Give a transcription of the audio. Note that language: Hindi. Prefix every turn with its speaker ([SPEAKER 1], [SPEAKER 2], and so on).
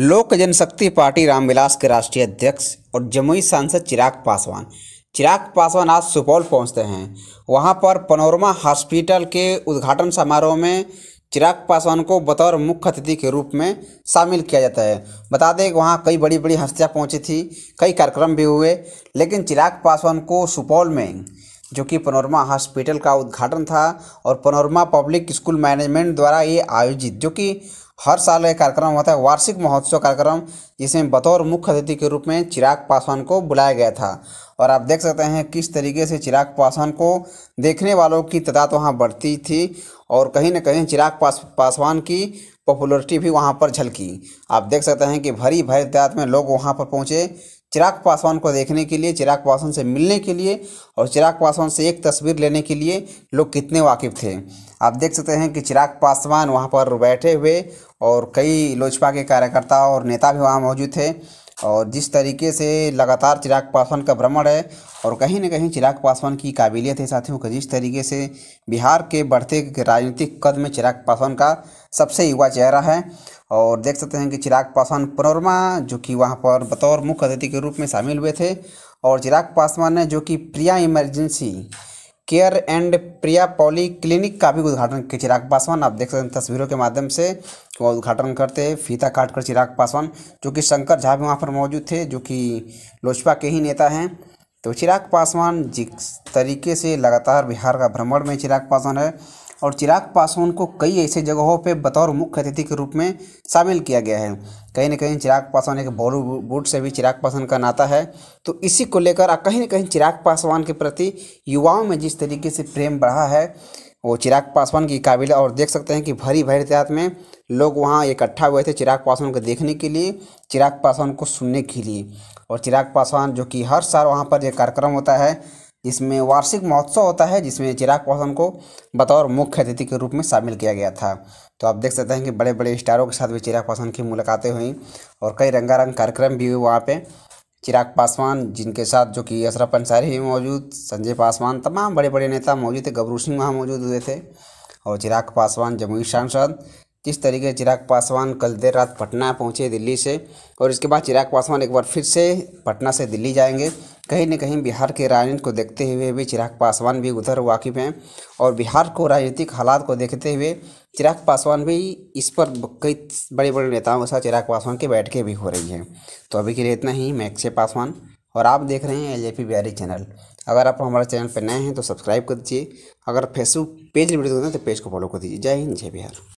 [SPEAKER 1] लोक जनशक्ति पार्टी रामविलास के राष्ट्रीय अध्यक्ष और जमुई सांसद चिराग पासवान चिराग पासवान आज सुपौल पहुंचते हैं वहां पर पनोरमा हॉस्पिटल के उद्घाटन समारोह में चिराग पासवान को बतौर मुख्य अतिथि के रूप में शामिल किया जाता है बता दें वहां कई बड़ी बड़ी हस्तियां पहुंची थी कई कार्यक्रम भी हुए लेकिन चिराग पासवान को सुपौल में जो कि पनोरमा हॉस्पिटल का उद्घाटन था और पनोरमा पब्लिक स्कूल मैनेजमेंट द्वारा ये आयोजित जो कि हर साल यह कार्यक्रम होता है वार्षिक महोत्सव कार्यक्रम जिसमें बतौर मुख्य अतिथि के रूप में चिराग पासवान को बुलाया गया था और आप देख सकते हैं किस तरीके से चिराग पासवान को देखने वालों की तादाद वहाँ बढ़ती थी और कहीं ना कहीं चिराग पास पासवान की पॉपुलरिटी भी वहाँ पर झलकी आप देख सकते हैं कि भरी भरी तादाद में लोग वहाँ पर पहुँचे चिराग पासवान को देखने के लिए चिराग पासवान से मिलने के लिए और चिराग पासवान से एक तस्वीर लेने के लिए लोग कितने वाकिफ़ थे आप देख सकते हैं कि चिराग पासवान वहाँ पर बैठे हुए और कई लोजपा के कार्यकर्ता और नेता भी वहाँ मौजूद थे और जिस तरीके से लगातार चिराग पासवान का भ्रमण है और कहीं ना कहीं चिराग पासवान की काबिलियत है साथियों का जिस तरीके से बिहार के बढ़ते राजनीतिक कद में चिराग पासवान का सबसे युवा चेहरा है और देख सकते हैं कि चिराग पासवान पनोरमा जो कि वहाँ पर बतौर मुख्य अतिथि के रूप में शामिल हुए थे और चिराग पासवान ने जो कि Priya emergency care and Priya polyclinic का भी उद्घाटन किया चिराग पासवान आप देख सकते हैं तस्वीरों के माध्यम से वो उद्घाटन करते हैं फीता काट कर चिराग पासवान जो कि शंकर झा भी वहाँ पर मौजूद थे जो कि लोजपा के ही नेता हैं तो चिराग पासवान जिस तरीके से लगातार बिहार का भ्रमण में चिराग पासवान है और चिराग पासवान को कई ऐसे जगहों पर बतौर मुख्य अतिथि के रूप में शामिल किया गया है कहीं ना कहीं चिराग पासवान एक बॉलीवुड से भी चिराग पासवान का नाता है तो इसी को लेकर कहीं ना कहीं चिराग पासवान के प्रति युवाओं में जिस तरीके से प्रेम बढ़ा है वो चिराग पासवान की काबिल और देख सकते हैं कि भरी भरी तादाद में लोग वहाँ इकट्ठा हुए थे चिराग पासवान को देखने के लिए चिराग पासवान को सुनने के लिए और चिराग पासवान जो कि हर साल वहाँ पर यह कार्यक्रम होता है इसमें वार्षिक महोत्सव होता है जिसमें चिराग पासवान को बतौर मुख्य अतिथि के रूप में शामिल किया गया था तो आप देख सकते हैं कि बड़े बड़े स्टारों के साथ भी चिराग पासवान की मुलाकातें हुई और कई रंगारंग कार्यक्रम भी हुए वहाँ पर चिराग पासवान जिनके साथ जो कि अशरफ अंसारी भी मौजूद संजय पासवान तमाम बड़े बड़े नेता मौजूद थे गबरू सिंह वहाँ मौजूद हुए थे और चिराग पासवान जमुई सांसद जिस तरीके से चिराग पासवान कल देर रात पटना पहुंचे दिल्ली से और इसके बाद चिराग पासवान एक बार फिर से पटना से दिल्ली जाएंगे कहीं न कहीं बिहार के राजनीति को देखते हुए भी चिराग पासवान भी उधर वाकिफ हैं और बिहार को राजनीतिक हालात को देखते हुए चिराग पासवान भी इस पर कई बड़े बड़े नेताओं के साथ चिराग पासवान की बैठकें भी हो रही हैं तो अभी के लिए इतना ही मैं अक्षय पासवान और आप देख रहे हैं एल जे बिहारी चैनल अगर आप हमारे चैनल पर नए हैं तो सब्सक्राइब कर दीजिए अगर फेसबुक पेज हैं तो पेज को फॉलो कर दीजिए जय हिंद जय बिहार